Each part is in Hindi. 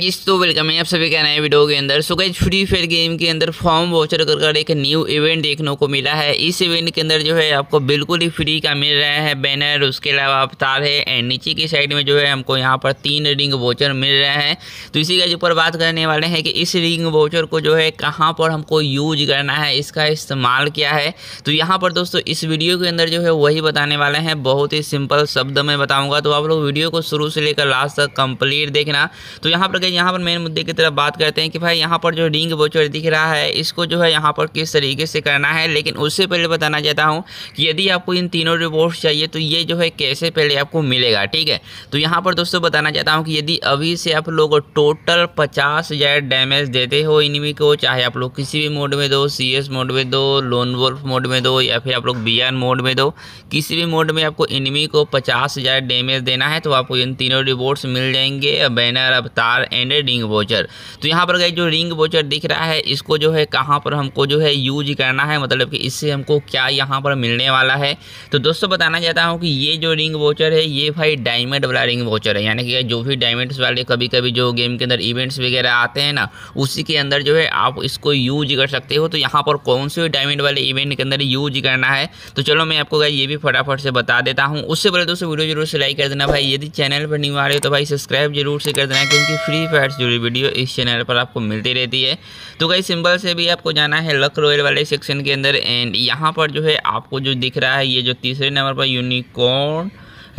गाइज तो वेलकम है आप सभी का नए वीडियो के अंदर so guys free fire game के अंदर फॉर्म वाउचर कर कर एक न्यू इवेंट देखने को मिला है इस इवेंट के अंदर जो है आपको बिल्कुल ही फ्री का मिल रहा है बैनर उसके अलावा अवतार है एंड नीचे की साइड में जो है हमको यहाँ पर तीन रिंग वॉचर मिल रहा है तो इसी के ऊपर बात करने वाले हैं कि इस रिंग वाउचर को जो है कहाँ पर हमको यूज करना है इसका इस्तेमाल क्या है तो यहाँ पर दोस्तों इस वीडियो के अंदर जो है वही बताने वाले हैं बहुत ही सिंपल शब्द में बताऊँगा तो आप लोग वीडियो को शुरू से लेकर लास्ट तक कंप्लीट देखना तो यहाँ पर गए यहाँ पर मेन मुद्दे की तरफ बात करते हैं कि भाई यहाँ पर जो रिंग वोचर दिख रहा है इसको जो है यहाँ पर किस तरीके से करना है लेकिन उससे पहले बताना चाहता हूँ कि यदि आपको इन तीनों रिपोर्ट्स चाहिए तो ये जो है कैसे पहले आपको मिलेगा ठीक है तो यहाँ पर दोस्तों बताना चाहता हूँ कि यदि अभी से आप लोग टोटल पचास डैमेज देते हो इनमी को चाहे आप लोग किसी भी मोड में दो सी मोड में दो लोन वोल्फ मोड में दो या फिर आप लोग बी मोड में दो किसी भी मोड में आपको इनमी को पचास डैमेज देना है तो आपको इन तीनों रिवॉर्ड्स मिल जाएंगे बैनर अवतार एंड रिंग वॉचर तो यहाँ पर गए जो रिंग वॉचर दिख रहा है इसको जो है कहाँ पर हमको जो है यूज करना है मतलब कि इससे हमको क्या यहाँ पर मिलने वाला है तो दोस्तों बताना चाहता हूँ कि ये जो रिंग वॉचर है ये भाई डायमंड वाला रिंग वॉचर है यानी कि जो भी डायमंड्स वाले कभी कभी जो गेम के अंदर इवेंट्स वगैरह आते हैं ना उसी के अंदर जो है आप इसको यूज कर सकते हो तो यहाँ पर कौन से डायमंड वाले इवेंट के अंदर यूज करना है तो चलो मैं आपको ये भी फटाफट से बता देता हूँ उससे पहले दोस्तों वीडियो जरूर से लाइक कर देना भाई यदि चैनल पर नहीं आ रहे हो तो भाई सब्सक्राइब जरूर से कर देना क्योंकि फ्री फायर से जुड़ी वीडियो इस चैनल पर आपको मिलती रहती है तो कई सिंबल से भी आपको जाना है लक रोयल वाले सेक्शन के अंदर एंड यहाँ पर जो है आपको जो दिख रहा है ये जो तीसरे नंबर पर यूनिकॉर्न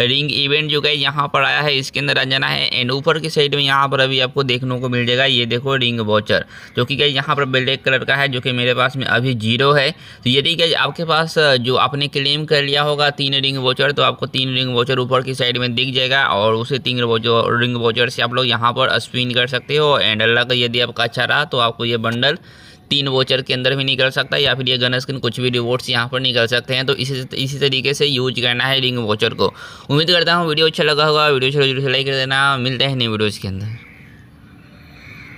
रिंग इवेंट जो गई यहाँ पर आया है इसके अंदर अंजना है एंड ऊपर की साइड में यहाँ पर अभी आपको देखने को मिल जाएगा ये देखो रिंग वॉचर जो कि गई यहाँ पर ब्लैक कलर का है जो कि मेरे पास में अभी जीरो है तो यदि गई आपके पास जो आपने क्लेम कर लिया होगा तीन रिंग वॉचर तो आपको तीन रिंग वॉचर ऊपर की साइड में दिख जाएगा और उसे तीन रिंग वॉचर से आप लोग यहाँ पर स्पिन कर सकते हो एंड अल्लाह का यदि आपका अच्छा रहा तो आपको ये बंडल तीन वोचर के अंदर भी निकल सकता है या फिर ये गन स्किन कुछ भी रिवॉर्ड्स यहाँ पर निकल सकते हैं तो इसी इसी तरीके से यूज करना है रिंग वोचर को उम्मीद करता हूँ वीडियो अच्छा लगा होगा वीडियो अच्छा जरूर से लाइक कर देना मिलते हैं नई वीडियोज़ के अंदर